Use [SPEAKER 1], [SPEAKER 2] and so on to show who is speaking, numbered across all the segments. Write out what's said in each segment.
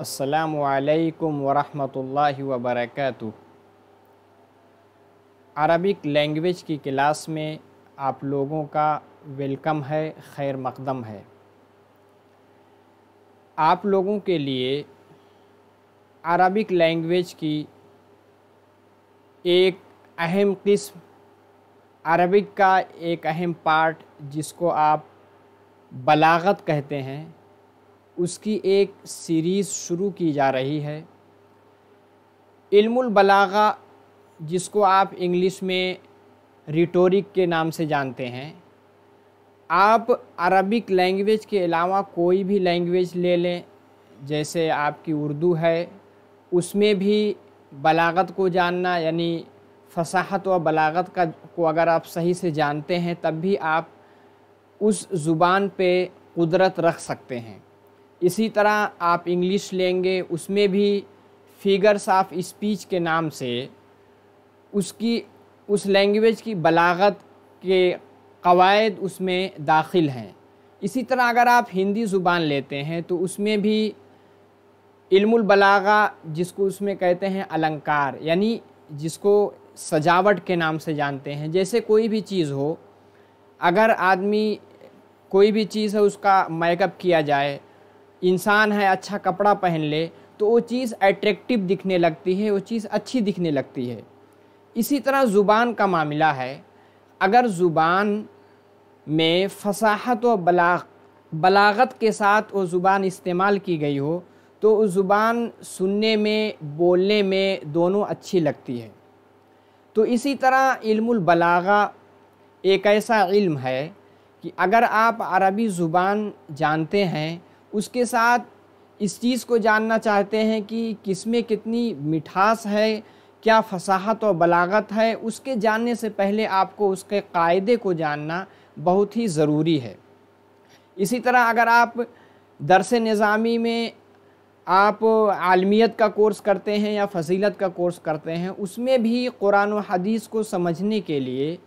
[SPEAKER 1] असलकम वरहमल वबरक अरबिक लैंग्वेज की क्लास में आप लोगों का वेलकम है खैर मकदम है आप लोगों के लिए अरबिक लैंग्वेज की एक अहम किस्म अरबिक का एक अहम पार्ट जिसको आप बलागत कहते हैं उसकी एक सीरीज़ शुरू की जा रही है इल्मुल बलागा जिसको आप इंग्लिश में रिटोरिक के नाम से जानते हैं आप अरबिक लैंग्वेज के अलावा कोई भी लैंग्वेज ले लें जैसे आपकी उर्दू है उसमें भी बलागत को जानना यानी फसाहत व बलागत का को अगर आप सही से जानते हैं तब भी आप उस ज़ुबान पे कुदरत रख सकते हैं इसी तरह आप इंग्लिश लेंगे उसमें भी फिगर्स ऑफ स्पीच के नाम से उसकी उस लैंग्वेज की बलागत के कवायद उसमें दाखिल हैं इसी तरह अगर आप हिंदी ज़ुबान लेते हैं तो उसमें भी बलागा जिसको उसमें कहते हैं अलंकार यानी जिसको सजावट के नाम से जानते हैं जैसे कोई भी चीज़ हो अगर आदमी कोई भी चीज़ है उसका मेकअप किया जाए इंसान है अच्छा कपड़ा पहन ले तो वो चीज़ अट्रैक्टिव दिखने लगती है वो चीज़ अच्छी दिखने लगती है इसी तरह ज़ुबान का मामला है अगर ज़ुबान में फसाहत व बलाग बलागत के साथ वो ज़ुबान इस्तेमाल की गई हो तो उस ज़ुबान सुनने में बोलने में दोनों अच्छी लगती है तो इसी तरह बलागा एक ऐसा इल्म है कि अगर आप अरबी ज़ुबान जानते हैं उसके साथ इस चीज़ को जानना चाहते हैं कि किस में कितनी मिठास है क्या फसाहत और बलागत है उसके जानने से पहले आपको उसके कायदे को जानना बहुत ही ज़रूरी है इसी तरह अगर आप दरस निज़ामी में आप आलमियत का कोर्स करते हैं या फजीलत का कोर्स करते हैं उसमें भी कुरान हदीस को समझने के लिए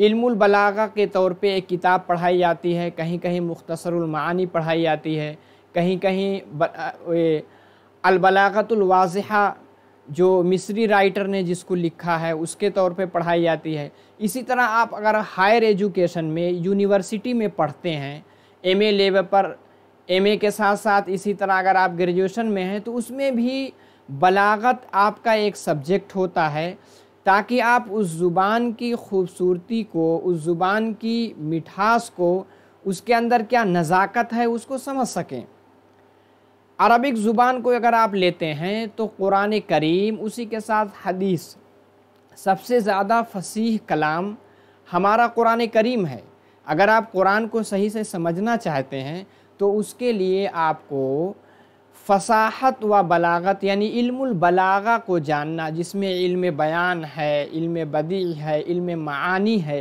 [SPEAKER 1] इल्मुल बलागा के तौर पे एक किताब पढ़ाई जाती है कहीं कहीं मुख्तसरमानी पढ़ाई जाती है कहीं कहीं अलबलागतुलवाजहा जो मिस्री राइटर ने जिसको लिखा है उसके तौर पे पढ़ाई जाती है इसी तरह आप अगर हायर एजुकेशन में यूनिवर्सिटी में पढ़ते हैं एम लेवल पर एम ए के साथ साथ इसी तरह अगर आप ग्रेजुएशन में हैं तो उसमें भी बलागत आपका एक सब्जेक्ट होता है ताकि आप उस ज़ुबान की खूबसूरती को उस ज़ुबान की मिठास को उसके अंदर क्या नज़ाकत है उसको समझ सकें अरबिक ज़ुबान को अगर आप लेते हैं तो कुरान करीम उसी के साथ हदीस सबसे ज़्यादा फसीह कलाम हमारा कुरान करीम है अगर आप कुरान को सही से समझना चाहते हैं तो उसके लिए आपको फसाहत व बलागत यानी इल्मलबलागा को जानना जिसमें इल्म बयान है इल्म बदी है इल्म मानी है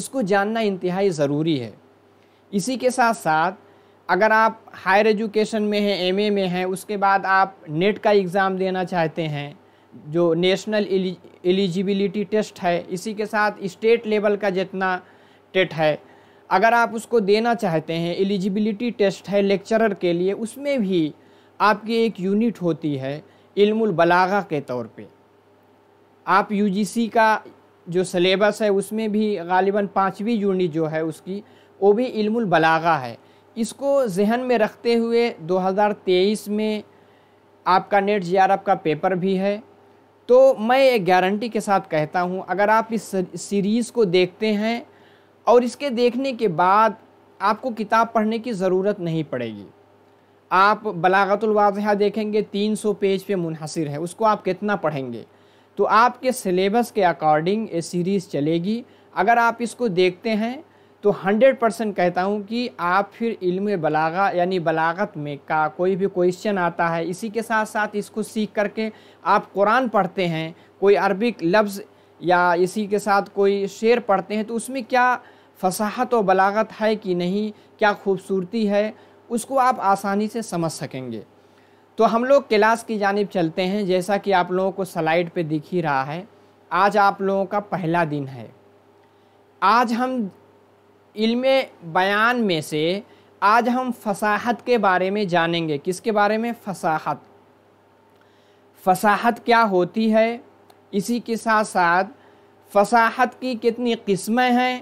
[SPEAKER 1] इसको जानना इंतहाई ज़रूरी है इसी के साथ साथ अगर आप हायर एजुकेशन में हैं एमए में हैं उसके बाद आप नेट का एग्ज़ाम देना चाहते हैं जो नेशनल एलिजिबिलिटी टेस्ट है इसी के साथ स्टेट लेवल का जितना टेट है अगर आप उसको देना चाहते हैं एलिजिबिलिटी टेस्ट है लेक्चरर के लिए उसमें भी आपकी एक यूनिट होती है इल्मुल बलागा के तौर पे आप यूजीसी का जो सलेबस है उसमें भी गालिबा पाँचवीं यूनिट जो है उसकी वो भी इल्मुल बलागा है इसको जहन में रखते हुए 2023 में आपका नेट जी का पेपर भी है तो मैं एक गारंटी के साथ कहता हूँ अगर आप इस सीरीज़ को देखते हैं और इसके देखने के बाद आपको किताब पढ़ने की ज़रूरत नहीं पड़ेगी आप बलागतुलवाजहा देखेंगे 300 पेज पे मुनहसर है उसको आप कितना पढ़ेंगे तो आपके सिलेबस के अकॉर्डिंग ये सीरीज़ चलेगी अगर आप इसको देखते हैं तो 100 परसेंट कहता हूँ कि आप फिर इल्म बलागा यानी बलागत में का कोई भी क्वेश्चन आता है इसी के साथ साथ इसको सीख करके आप कुरान पढ़ते हैं कोई अरबिक लफ्ज़ या इसी के साथ कोई शेर पढ़ते हैं तो उसमें क्या फसाहत और बलागत है कि नहीं क्या खूबसूरती है उसको आप आसानी से समझ सकेंगे तो हम लोग क्लास की जानब चलते हैं जैसा कि आप लोगों को स्लाइड पे दिख ही रहा है आज आप लोगों का पहला दिन है आज हम इल्म बयान में से आज हम फसाहत के बारे में जानेंगे किसके बारे में फसाहत फसाहत क्या होती है इसी के साथ साथ फसाहत की कितनी किस्में हैं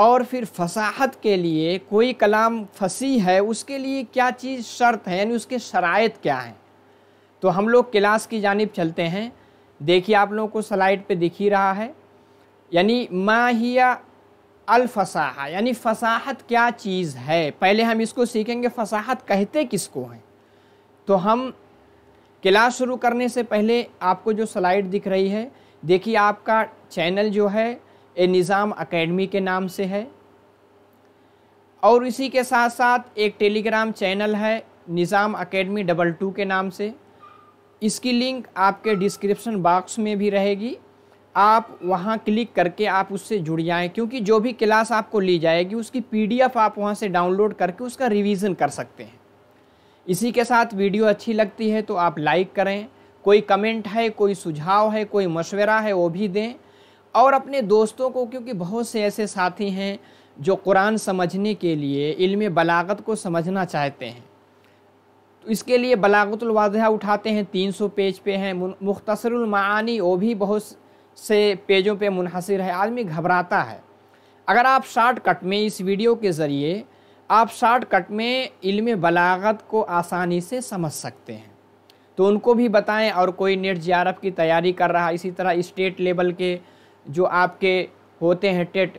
[SPEAKER 1] और फिर फसाहत के लिए कोई कलाम फसी है उसके लिए क्या चीज़ शर्त है यानी उसके शरात क्या हैं तो हम लोग क्लास की जानब चलते हैं देखिए आप लोगों को स्लाइड पे दिख ही रहा है यानी माहिया अलफसाहा यानी फसाहत क्या चीज़ है पहले हम इसको सीखेंगे फसाहत कहते किसको हैं तो हम क्लास शुरू करने से पहले आपको जो स्लाइड दिख रही है देखिए आपका चैनल जो है ए निज़ाम अकेडमी के नाम से है और इसी के साथ साथ एक टेलीग्राम चैनल है निज़ाम अकेडमी डबल टू के नाम से इसकी लिंक आपके डिस्क्रिप्शन बॉक्स में भी रहेगी आप वहाँ क्लिक करके आप उससे जुड़ जाएं क्योंकि जो भी क्लास आपको ली जाएगी उसकी पीडीएफ आप वहाँ से डाउनलोड करके उसका रिवीजन कर सकते हैं इसी के साथ वीडियो अच्छी लगती है तो आप लाइक करें कोई कमेंट है कोई सुझाव है कोई मशवरा है वो भी दें और अपने दोस्तों को क्योंकि बहुत से ऐसे साथी हैं जो कुरान समझने के लिए इल्म बलागत को समझना चाहते हैं तो इसके लिए बलागतलवाजा उठाते हैं तीन सौ पेज पे हैं मुख्तसरमानी वो भी बहुत से पेजों पे मुनहसर है आदमी घबराता है अगर आप शार्ट कट में इस वीडियो के ज़रिए आप शार्ट कट में इल्म बलागत को आसानी से समझ सकते हैं तो उनको भी बताएं और कोई नेट जे की तैयारी कर रहा है इसी तरह स्टेट लेवल के जो आपके होते हैं टेट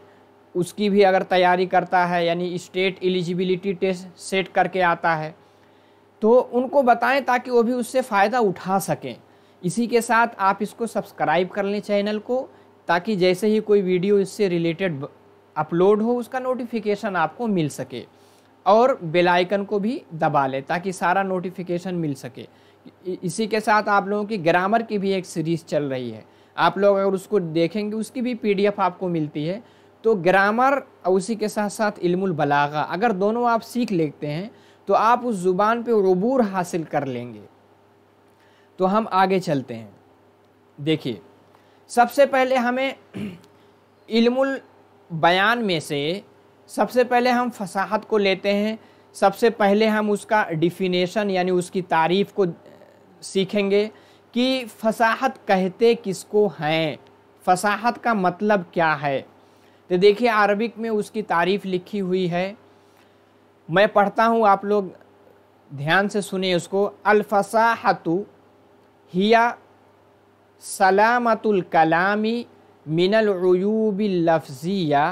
[SPEAKER 1] उसकी भी अगर तैयारी करता है यानी स्टेट एलिजिबिलिटी टेस्ट सेट करके आता है तो उनको बताएं ताकि वो भी उससे फ़ायदा उठा सकें इसी के साथ आप इसको सब्सक्राइब कर लें चैनल को ताकि जैसे ही कोई वीडियो इससे रिलेटेड अपलोड हो उसका नोटिफिकेशन आपको मिल सके और बेल आइकन को भी दबा लें ताकि सारा नोटिफिकेशन मिल सके इसी के साथ आप लोगों की ग्रामर की भी एक सीरीज़ चल रही है आप लोग अगर उसको देखेंगे उसकी भी पीडीएफ आपको मिलती है तो ग्रामर और उसी के साथ साथ इल्मुल बलागा अगर दोनों आप सीख लेते हैं तो आप उस ज़ुबान पे रबूर हासिल कर लेंगे तो हम आगे चलते हैं देखिए सबसे पहले हमें इल्मुल बयान में से सबसे पहले हम फसाहत को लेते हैं सबसे पहले हम उसका डिफिनेशन यानी उसकी तारीफ़ को सीखेंगे कि फसाहत कहते किसको हैं फसाहत का मतलब क्या है तो देखिए अरबिक में उसकी तारीफ़ लिखी हुई है मैं पढ़ता हूँ आप लोग ध्यान से सुने उसको अलफसाहतु हिया सलामतुल कलामी मिनल अयूब लफ्ज़िया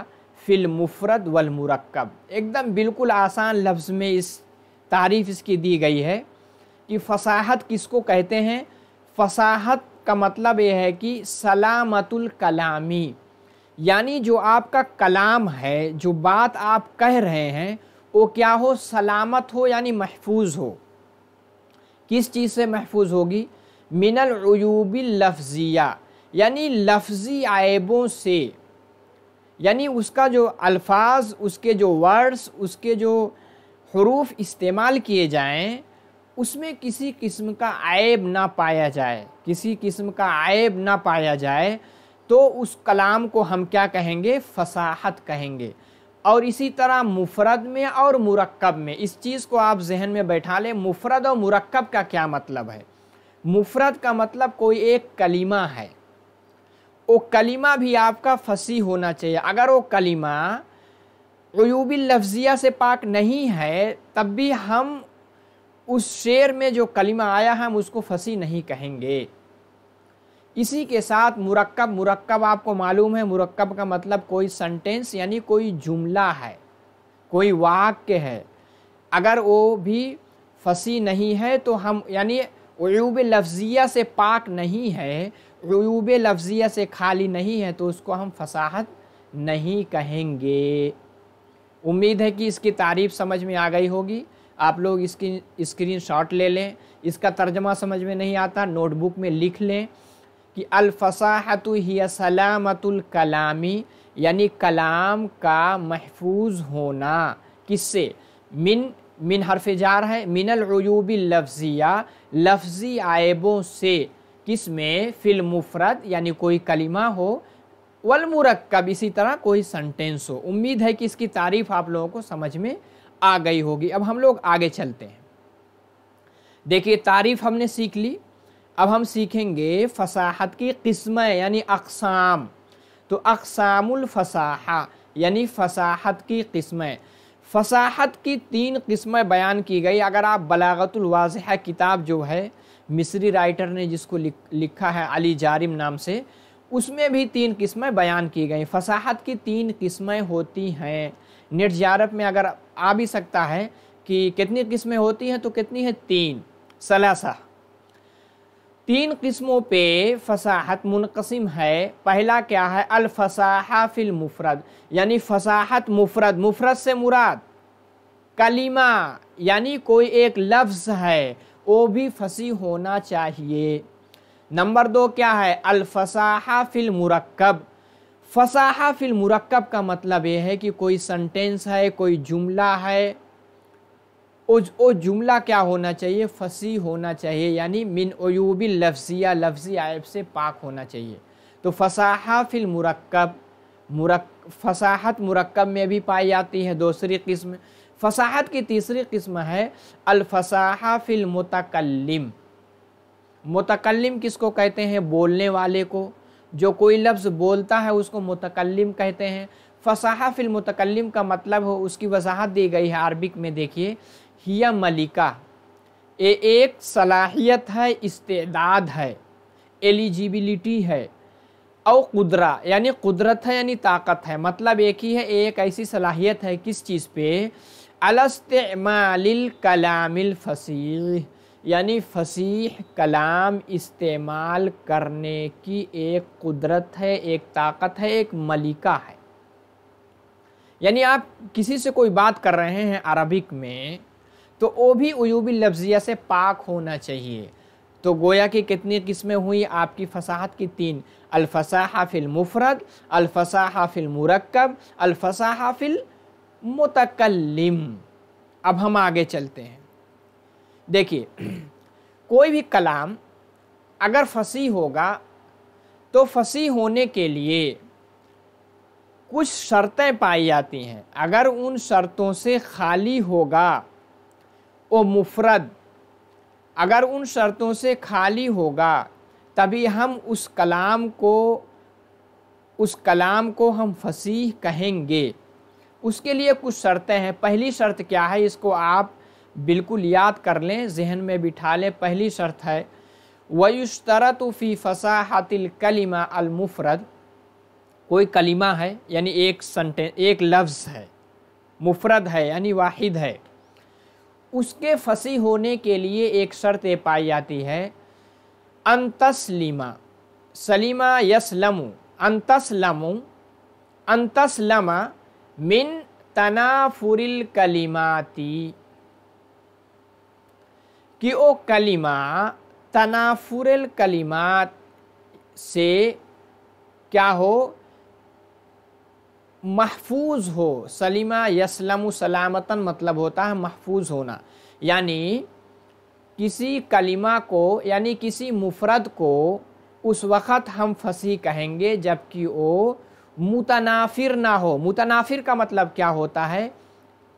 [SPEAKER 1] वल मुरक्कब एकदम बिल्कुल आसान लफ्ज़ में इस तारीफ़ इसकी दी गई है कि फसाहत किसको कहते हैं फसाहत का मतलब यह है कि सलामतुल कलामी यानी जो आपका कलाम है जो बात आप कह रहे हैं वो क्या हो सलामत हो यानी महफूज हो किस चीज़ से महफूज होगी मिनल अयूबी लफ्ज़िया यानी लफ्ज़ी आयबों से यानी उसका जो अल्फाज उसके जो वर्ड्स उसके जो हरूफ इस्तेमाल किए जाएं उसमें किसी किस्म का आयब ना पाया जाए किसी किस्म का आयब ना पाया जाए तो उस कलाम को हम क्या कहेंगे फसाहत कहेंगे और इसी तरह मुफरद में और मुरक्ब में इस चीज़ को आप जहन में बैठा लें मुफरद और मुरक्ब का क्या मतलब है मुफरद का मतलब कोई एक कलीमा है वो कलीमा भी आपका फसी होना चाहिए अगर वो कलीमा अयूबी लफ्ज़िया से पाक नहीं है तब भी हम उस शेर में जो कलिमा आया हम उसको फसी नहीं कहेंगे इसी के साथ मुरक्कब मुरक्कब आपको मालूम है मुरक्कब का मतलब कोई सेंटेंस यानी कोई जुमला है कोई वाक्य है अगर वो भी फसी नहीं है तो हम यानी यूब लफ्जिया से पाक नहीं है यूब लफ्जिया से खाली नहीं है तो उसको हम फसाहत नहीं कहेंगे उम्मीद है कि इसकी तारीफ समझ में आ गई होगी आप लोग इसकी स्क्रीन शॉट ले लें इसका तर्जमा समझ में नहीं आता नोटबुक में लिख लें कि अलफसाहत ही सलामतुल कलामी यानी कलाम का महफूज होना किससे मिन मिन हरफ जार है मिनलूब लफ्ज़िया लफ्ज़ी आयबों से किस में मुफरत यानी कोई कलिमा हो वलमुरक्कब इसी तरह कोई सेंटेंस हो उम्मीद है कि इसकी तारीफ़ आप लोगों को समझ में आ गई होगी अब हम लोग आगे चलते हैं देखिए तारीफ हमने सीख ली अब हम सीखेंगे फसाहत की किस्में यानी अकसाम तो अकसामुलफसाहा यानी फसाहत की किस्में फसाहत की तीन किस्में बयान की गई अगर आप बलागतुलवाजह किताब जो है मिस्री राइटर ने जिसको लिख, लिखा है अली जारिम नाम से उसमें भी तीन किस्में बयान की गई फसाहत की तीन किस्में होती हैं नेट जारप में अगर आ भी सकता है कि कितनी किस्में होती हैं तो कितनी है तीन सलासा तीन किस्मों पे फसाहत मुनकसिम है पहला क्या है अलफसाहा फिल मुफरद यानी फसाहत मुफरद मुफरद से मुराद कलीमा यानी कोई एक लफ्ज़ है वो भी फसी होना चाहिए नंबर दो क्या है अलफसाहा फिल मुरक्कब फसाहा फिल मुरक्कब का मतलब ये है कि कोई सेंटेंस है कोई जुमला है वो जुमला क्या होना चाहिए फसी होना चाहिए यानी मिन ओयूबी लफ्जिया लफ्जी आयब से पाक होना चाहिए तो फसाहा फिल मुरक्कब मुरक फसाहत मुरक्कब में भी पाई जाती है दूसरी किस्म फसाहत की तीसरी किस्म है अलफसाहा फिल मुतकलम मुतकलम किसको कहते हैं बोलने वाले को जो कोई लफ्ज़ बोलता है उसको मुतकलम कहते हैं फसाहा फिल का मतलब हो उसकी वजाहत दी गई है अरबिक में देखिए हिया मलिका ये एक सलाहियत है इस्तेदाद है एलिजिबिलिटी है और कुदरा यानी कुदरत है यानी ताकत है मतलब एक ही है एक ऐसी सलाहियत है किस चीज़ पे अलस्तमाल कलामिल फसीह यानी फसीह कलाम इस्तेमाल करने की एक कुदरत है एक ताकत है एक मलिका है यानी आप किसी से कोई बात कर रहे हैं अरबिक में तो वो भी उयूबी लफ्जिया से पाक होना चाहिए तो गोया की कितनी किस्में हुई आपकी फ़साहत की तीन अलफसाहा फ़िल मुफरद अलफसाहा फ़िल मुरक्कब अलफसाहा फ़िल मुतकलम अब हम आगे चलते हैं देखिए कोई भी कलाम अगर फंसी होगा तो फंसी होने के लिए कुछ शर्तें पाई जाती हैं अगर उन शर्तों से खाली होगा वो मुफरद अगर उन शर्तों से खाली होगा तभी हम उस कलाम को उस कलाम को हम फसीह कहेंगे उसके लिए कुछ शर्तें हैं पहली शर्त क्या है इसको आप बिल्कुल याद कर लें जहन में बिठा लें पहली शर्त है वयुशतरत फ़ी फ़साहतिल कलिमा अलमुफरद कोई कलिमा है यानी एक सेंटेंस एक लफ्ज़ है मुफरद है यानी वाहिद है उसके फसी होने के लिए एक शर्त पाई जाती है अंतस्लिमा सलीमा यसलमु अंतसलमु अंतसलमा मिन तनाफुरिल कलिमाती कि वो कलिमा तनाफुरल कलिमा से क्या हो महफूज हो सलीमा यसलम सलामतन मतलब होता है महफूज होना यानी किसी कलिमा को यानी किसी मुफ़रत को उस वक़्त हम फसी कहेंगे जबकि वो मुतनाफिर ना हो मुतनाफिर का मतलब क्या होता है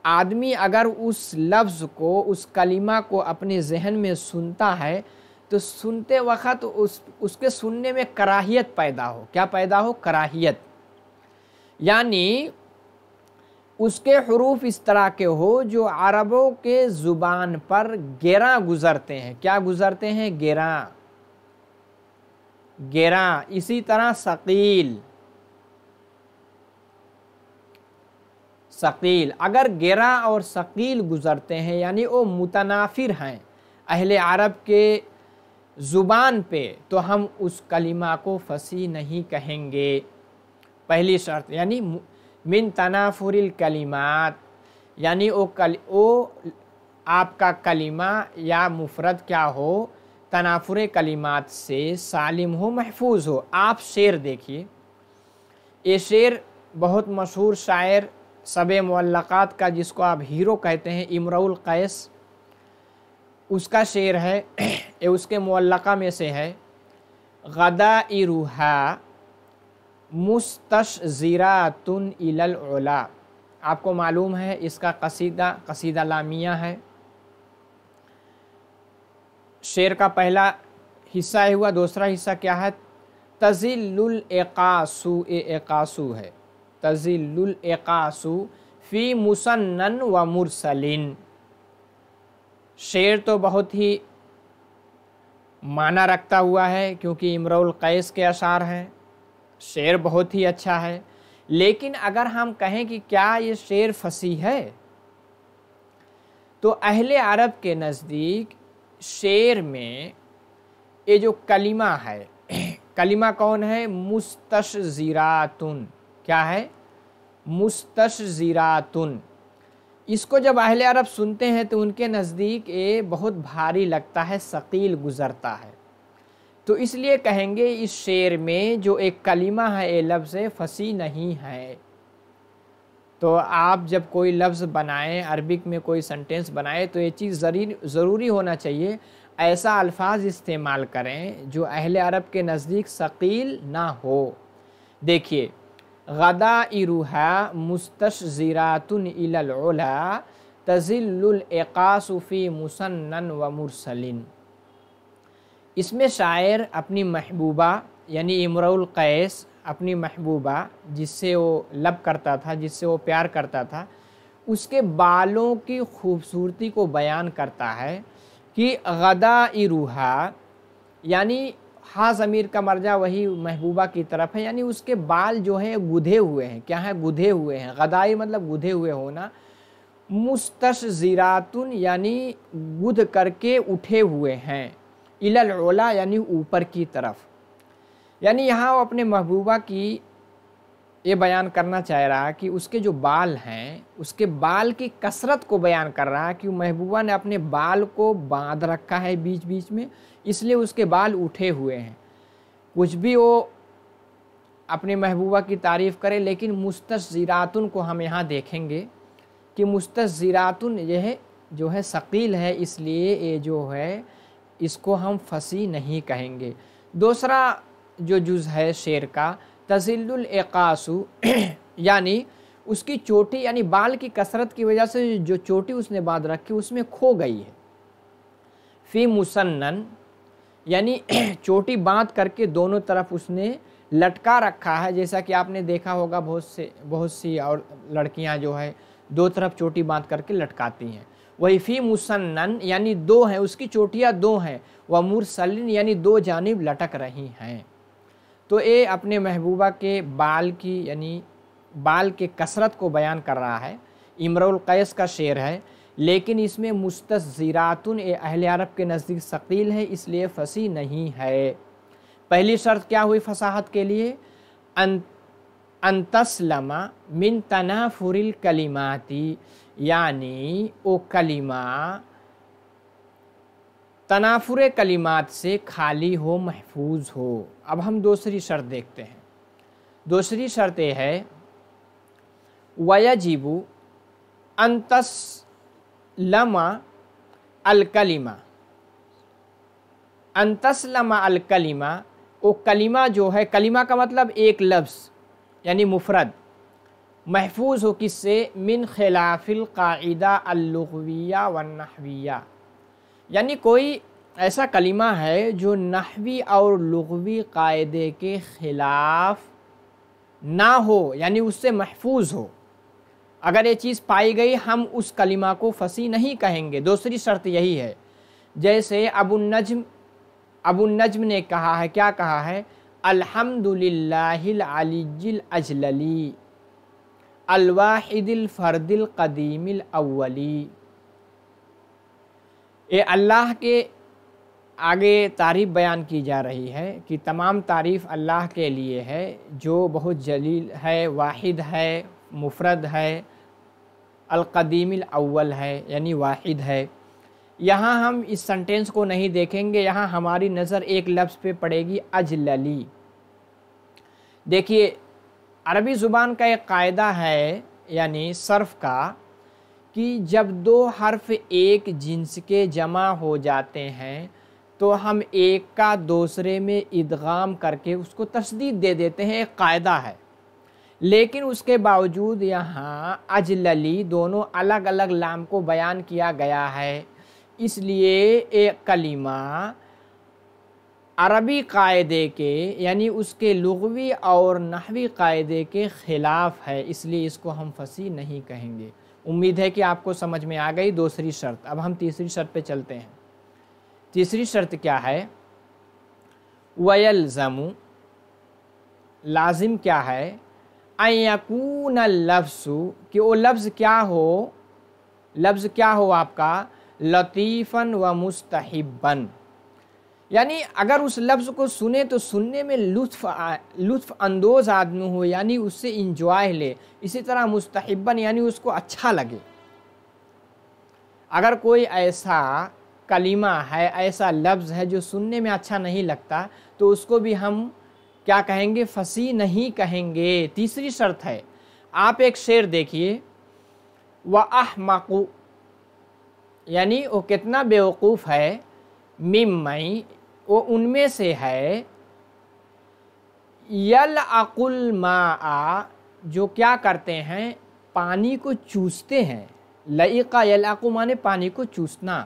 [SPEAKER 1] आदमी अगर उस लफ्ज़ को उस कलिमा को अपने जहन में सुनता है तो सुनते वक्त उस उसके सुनने में कराहियत पैदा हो क्या पैदा हो कराहियत यानी उसके हरूफ इस तरह के हो जो अरबों के ज़ुबान पर गेरा गुज़रते हैं क्या गुज़रते हैं गेरा गेरा इसी तरह शकील शकील अगर गेरा और शकील गुज़रते हैं यानी वो मुतनाफिर हैं अहल अरब के ज़ुबान पे तो हम उस कलिमा को फसी नहीं कहेंगे पहली शर्त यानी मिन तनाफुरिल कलिमात यानी वो कल वो आपका कलिमा या मुफरत क्या हो तनाफुर कलिमात से सालिम हो महफूज हो आप शेर देखिए ये शेर बहुत मशहूर शायर सब मल्लक़ात का जिसको आप हीरो कहते हैं इमरुल कैस उसका शेर है ये उसके मल्लक़ा में से है गदा इरूहा तुन इला आपको मालूम है इसका कसीदा कसीदा लामिया है शेर का पहला हिस्सा हुआ दूसरा हिस्सा क्या है एकासु एकासु है तजिलकासु फ़ी मुसन्न व मुरसलिन शेर तो बहुत ही माना रखता हुआ है क्योंकि इमरुल कैस के अशार हैं शेर बहुत ही अच्छा है लेकिन अगर हम कहें कि क्या ये शेर फसी है तो अहले अरब के नज़दीक शेर में ये जो कलिमा है कलिमा कौन है मुस्तशरातुन क्या है मुस्तशरातुन इसको जब अहल अरब सुनते हैं तो उनके नज़दीक ये बहुत भारी लगता है शकील गुज़रता है तो इसलिए कहेंगे इस शेर में जो एक कलिमा है ये लफ्ज़ फसी नहीं है तो आप जब कोई लफ्ज़ बनाएं अरबिक में कोई सेंटेंस बनाएं तो ये चीज़ ज़रूरी होना चाहिए ऐसा अल्फाज इस्तेमाल करें जो अहल अरब के नज़दीक शकील ना हो देखिए गदा इरूहा मुस्तशरातन इला तज़िल्लफ़ी मुसन्न व मुरसलिन इसमें शायर अपनी महबूबा यानी इमरुल कैस अपनी महबूबा जिससे वो लब करता था जिससे वो प्यार करता था उसके बालों की खूबसूरती को बयान करता है कि गदा रूहा यानी खास अमीर का मर्जा वही महबूबा की तरफ है यानी उसके बाल जो है गुधे हुए हैं क्या है गुधे हुए हैं गदाई मतलब गुधे हुए होना मुस्तश ज़ीरातुन यानी गुद करके उठे हुए हैं इलल यानी ऊपर की तरफ यानी यहाँ वो अपने महबूबा की ये बयान करना चाह रहा कि उसके जो बाल हैं उसके बाल की कसरत को बयान कर रहा है कि महबूबा ने अपने बाल को बांध रखा है बीच बीच में इसलिए उसके बाल उठे हुए हैं कुछ भी वो अपने महबूबा की तारीफ़ करे लेकिन मुस्तजीरातुन को हम यहाँ देखेंगे कि मुस्तजीरातुन यह जो है शकील है इसलिए ये जो है इसको हम फसी नहीं कहेंगे दूसरा जो जुज़ है शेर का तजिलकासु यानी उसकी चोटी यानी बाल की कसरत की वजह से जो चोटी उसने बांध रखी उसमें खो गई है फ़ी मुसन्नन यानी चोटी बांध करके दोनों तरफ उसने लटका रखा है जैसा कि आपने देखा होगा बहुत से बहुत सी और लड़कियां जो है दो तरफ चोटी बांध करके लटकाती हैं वही फी मुसन्नन यानी दो हैं उसकी चोटियाँ दो हैं वह मुरसलिन यानी दो जानब लटक रही हैं तो ये अपने महबूबा के बाल की यानी बाल के कसरत को बयान कर रहा है इमरुल कैस का शेर है लेकिन इसमें मुस्तज़रातुन अहल अरब के नज़दीक शकील है इसलिए फसी नहीं है पहली शर्त क्या हुई फसाहत के लिए अंतसलमा मिन तनाफुरिल कलिमाती यानी ओ कलिमा तनाफुर कलिमात से खाली हो महफूज हो अब हम दूसरी शर्त देखते हैं दूसरी शर्त यह है वयजीबू अंतस लमा अलकलिमा अंतसलमा अलकलिमा वो कलिमा जो है कलिमा का मतलब एक लफ्ज़ यानी मुफरद महफूज हो किससे मिन खिलाफिल कायदा अलगविया व नहविया यानी कोई ऐसा कलिमा है जो नहवी और लगवी कायदे के ख़िलाफ़ ना हो यानी उससे महफूज हो अगर ये चीज़ पाई गई हम उस कलिमा को फसी नहीं कहेंगे दूसरी शर्त यही है जैसे अबू नजम अबू नजम ने कहा है क्या कहा है अल्हम्दुलिल्लाहिल अजलली अलवाहिदिल फर्दिल कदीमिल अव्वली ये अल्लाह के आगे तारीफ़ बयान की जा रही है कि तमाम तारीफ़ अल्लाह के लिए है जो बहुत जलील है वाहिद है मुफरद है अलकदीम अव्वल है यानी वाहिद है यहाँ हम इस सेंटेंस को नहीं देखेंगे यहाँ हमारी नज़र एक लफ्ज़ पे पड़ेगी अजलली देखिए अरबी ज़ुबान का एक कायदा है यानी सर्फ का कि जब दो हर्फ एक जिन्स के जमा हो जाते हैं तो हम एक का दूसरे में इदगाम करके उसको तस्दीद दे देते हैं एक कायदा है लेकिन उसके बावजूद यहाँ अजलली दोनों अलग अलग लाम को बयान किया गया है इसलिए एक कलीमा अरबी कायदे के यानी उसके लगवी और नहवी कायदे के ख़िलाफ़ है इसलिए इसको हम फसी नहीं कहेंगे उम्मीद है कि आपको समझ में आ गई दूसरी शर्त अब हम तीसरी शर्त पे चलते हैं तीसरी शर्त क्या है ज़मू लाजिम क्या है अयकून लफ्ज़ कि वो लफ्ज़ क्या हो लफ्ज़ क्या हो आपका लतीफ़न व मुस्तहिबन यानी अगर उस लफ्ज़ को सुने तो सुनने में लुत्फ़ लुत्फ़ अंदोज़ आदमी हो यानी उससे इंजॉय ले इसी तरह मुस्तहिबन यानी उसको अच्छा लगे अगर कोई ऐसा कलीमा है ऐसा लफ्ज़ है जो सुनने में अच्छा नहीं लगता तो उसको भी हम क्या कहेंगे फंसी नहीं कहेंगे तीसरी शर्त है आप एक शेर देखिए व आह माकू यानी वो कितना बेवकूफ़ है मिमई वो उनमें से है यल अकुल मा जो क्या करते हैं पानी को चूसते हैं लईका अकु माने पानी को चूसना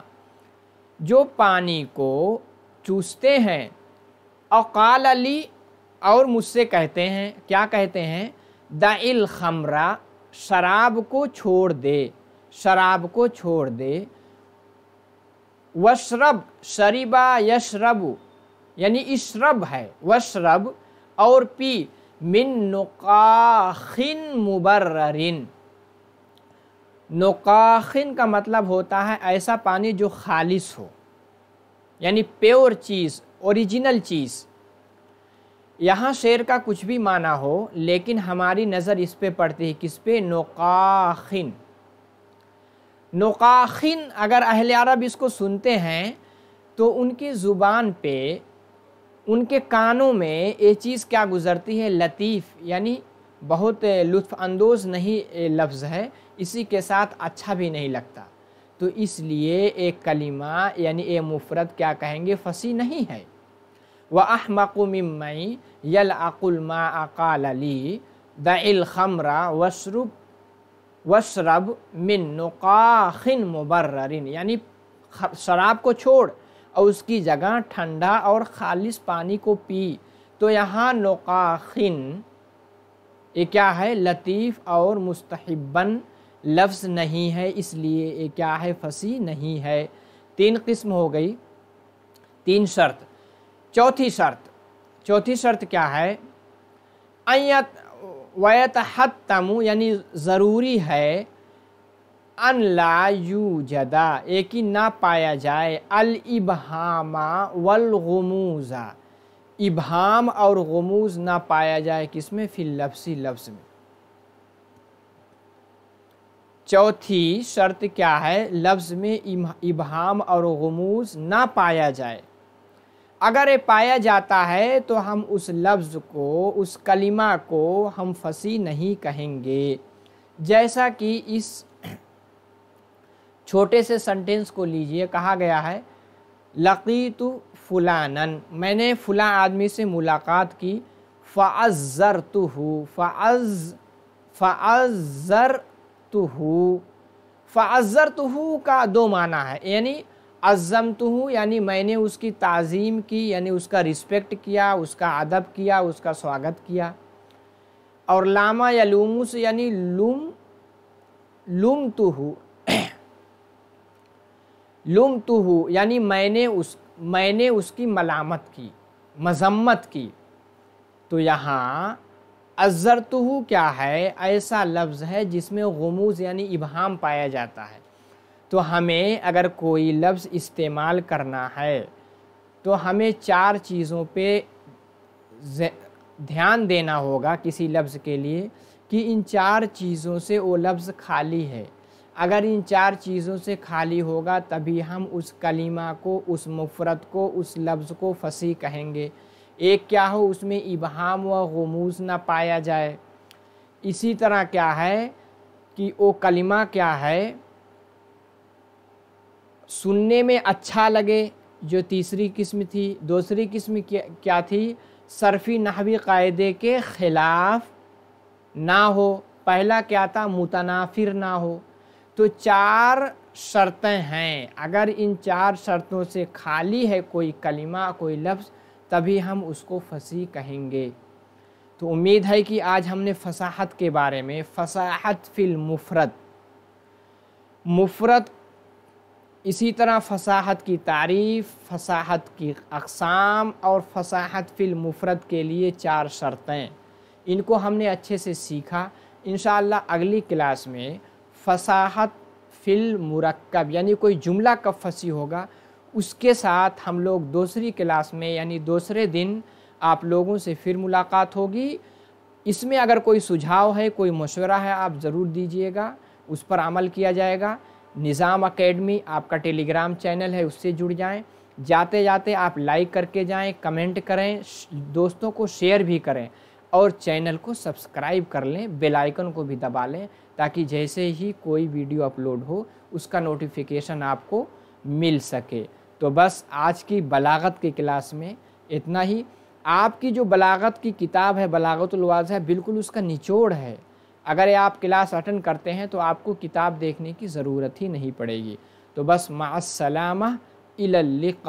[SPEAKER 1] जो पानी को चूसते हैं अकाल अली और मुझसे कहते हैं क्या कहते हैं दाइल खमरा शराब को छोड़ दे शराब को छोड़ दे वशरब शरीबा यशरब यानी इशरब है वशरब और पी मिन नुकाखिन मुबर्ररिन नुकाखिन का मतलब होता है ऐसा पानी जो खालिश हो यानी प्योर चीज़ ओरिजिनल चीज़ यहाँ शेर का कुछ भी माना हो लेकिन हमारी नज़र इस पे पड़ती है किस पे नौकाखिन नौकाख़िन अगर अहल अरब इसको सुनते हैं तो उनकी ज़ुबान पे उनके कानों में ये चीज़ क्या गुज़रती है लतीफ़ यानी बहुत लुफानंदोज़ नहीं लफ्ज़ है इसी के साथ अच्छा भी नहीं लगता तो इसलिए एक कलिमा यानी ए मुफरत क्या कहेंगे फसी नहीं है व अहमकुमई यल अकुलमा अकालली दिल खमरा वसरुब वसरब मिन नुकाखिन मुबर्रिन यानी शराब को छोड़ और उसकी जगह ठंडा और खालिश पानी को पी तो यहाँ नुकाखिन ये क्या है लतीफ़ और मुस्तहबन लफ्ज़ नहीं है इसलिए ये क्या है फसी नहीं है तीन किस्म हो गई तीन शर्त चौथी शर्त चौथी शर्त क्या है अयत वयत हद तमु यानी ज़रूरी है अन ला जदा एक ही ना पाया जाए अल इबहामा वल गमूज़ा इबहाम और गमूज ना पाया जाए किसमें फिर लफ्सी लफ्स में चौथी शर्त क्या है लफ्ज़ में इबहाम और गमूज ना पाया जाए अगर ये पाया जाता है तो हम उस लफ्ज़ को उस कलिमा को हम फसी नहीं कहेंगे जैसा कि इस छोटे से सेंटेंस को लीजिए कहा गया है लकी तो फ़लानन मैंने फ़लाँ आदमी से मुलाकात की फ़ज़र तो हूँ फ़र तो हूँ फ़ज़र तो हूँ का दो माना है यानी अज़म तो यानी मैंने उसकी तज़ीम की यानी उसका रिस्पेक्ट किया उसका अदब किया उसका स्वागत किया और लामा या लूमुस यानी लूम लूम तो लुम तो यानी मैंने उस मैंने उसकी मलामत की मजम्मत की तो यहाँ अज़र तो क्या है ऐसा लफ्ज़ है जिसमें गमूज यानी इबहम पाया जाता है तो हमें अगर कोई लफ्ज़ इस्तेमाल करना है तो हमें चार चीज़ों पे ध्यान देना होगा किसी लफ्ज़ के लिए कि इन चार चीज़ों से वो लफ्ज़ खाली है अगर इन चार चीज़ों से खाली होगा तभी हम उस कलीमा को उस मुफरत को उस लफ्ज़ को फसी कहेंगे एक क्या हो उसमें इबहम व गमूज़ ना पाया जाए इसी तरह क्या है कि वो कलीमा क्या है सुनने में अच्छा लगे जो तीसरी किस्म थी दूसरी किस्म क्या थी सरफी नहवी कायदे के ख़िलाफ़ ना हो पहला क्या था मुतनाफिर ना हो तो चार शर्तें हैं अगर इन चार शर्तों से खाली है कोई कलिमा कोई लफ्ज़ तभी हम उसको फसी कहेंगे तो उम्मीद है कि आज हमने फसाहत के बारे में फसाहत फिल मुफरत मुफरत इसी तरह फसाहत की तारीफ़ फसाहत की अकसाम और फसाहत फिल मुफरत के लिए चार शर्तें इनको हमने अच्छे से सीखा इन अगली क्लास में फसाहत फिल मुरक्कब यानी कोई जुमला कब फसी होगा उसके साथ हम लोग दूसरी क्लास में यानी दूसरे दिन आप लोगों से फिर मुलाकात होगी इसमें अगर कोई सुझाव है कोई मशवरा है आप ज़रूर दीजिएगा उस पर अमल किया जाएगा निज़ाम अकेडमी आपका टेलीग्राम चैनल है उससे जुड़ जाएं जाते जाते आप लाइक करके जाएं कमेंट करें दोस्तों को शेयर भी करें और चैनल को सब्सक्राइब कर लें बेल आइकन को भी दबा लें ताकि जैसे ही कोई वीडियो अपलोड हो उसका नोटिफिकेशन आपको मिल सके तो बस आज की बलागत की क्लास में इतना ही आपकी जो बलागत की किताब है बलागत है बिल्कुल उसका निचोड़ है अगर ये आप क्लास अटेंड करते हैं तो आपको किताब देखने की ज़रूरत ही नहीं पड़ेगी तो बस सलामा इल्लिका